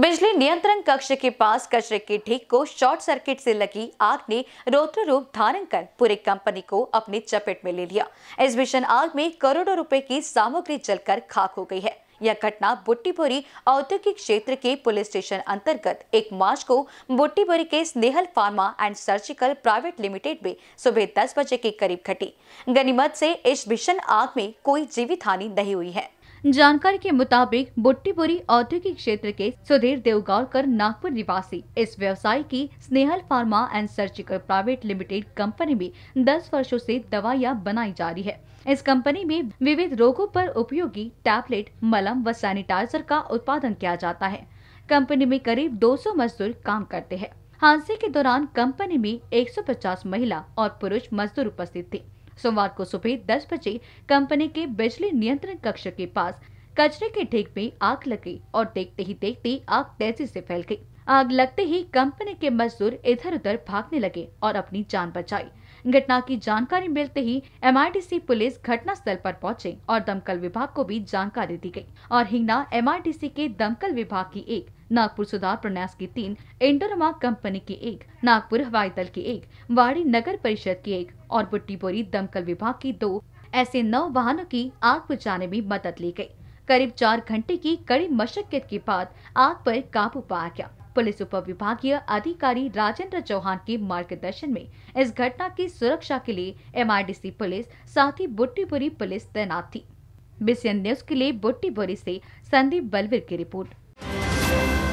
बिजली नियंत्रण कक्ष के पास कचरे के ठीक को शॉर्ट सर्किट से लगी आग ने रोत्र रूप धारण कर पूरे कंपनी को अपनी चपेट में ले लिया इस भीषण आग में करोड़ों रुपए की सामग्री जलकर खाक हो गई है यह घटना बुट्टीपुरी औद्योगिक क्षेत्र के पुलिस स्टेशन अंतर्गत एक मार्च को बुट्टीपुरी के Snehal pharma and surgical private limited में सुबह दस बजे के करीब घटी गनीमत से इस भीषण आग में कोई जीवित हानि नहीं हुई है जानकारी के मुताबिक बुट्टीपुरी औद्योगिक क्षेत्र के सुधीर देवगांवकर नागपुर निवासी इस व्यवसाय की Snehal pharma and surgical private limited company में 10 वर्षों से दवाइयां बनाई जा रही है इस कंपनी में विविध रोगों पर उपयोगी टैबलेट मलम व सैनिटाइजर का उत्पादन किया जाता है कंपनी में करीब दो मजदूर काम करते हैं हादसे के दौरान कंपनी में एक महिला और पुरुष मजदूर उपस्थित थे सोमवार को सुबह दस बजे कंपनी के बिजली नियंत्रण कक्ष के पास कचरे के ठेक में आग लग गई और देखते ही देखते आग तेजी से फैल गई आग लगते ही कंपनी के मजदूर इधर उधर भागने लगे और अपनी जान बचाई घटना की जानकारी मिलते ही एम पुलिस घटना स्थल पर पहुंचे और दमकल विभाग को भी जानकारी दी गई और हिंगना एम के दमकल विभाग की एक नागपुर सुधार प्रन्यास की तीन इंडोरमा कंपनी की एक नागपुर हवाई दल की एक वाड़ी नगर परिषद की एक और बुट्टीपोरी दमकल विभाग की दो ऐसे नौ वाहनों की आग बुझाने में मदद ली गयी करीब चार घंटे की कड़ी मशक्कत के बाद आग पर काबू पाया गया पुलिस उप विभागीय अधिकारी राजेंद्र चौहान के मार्गदर्शन में इस घटना की सुरक्षा के लिए एमआरडीसी पुलिस साथ ही बुट्टीपुरी पुलिस तैनात थी बीसीएन न्यूज के लिए बुट्टीपुरी से संदीप बलवीर की रिपोर्ट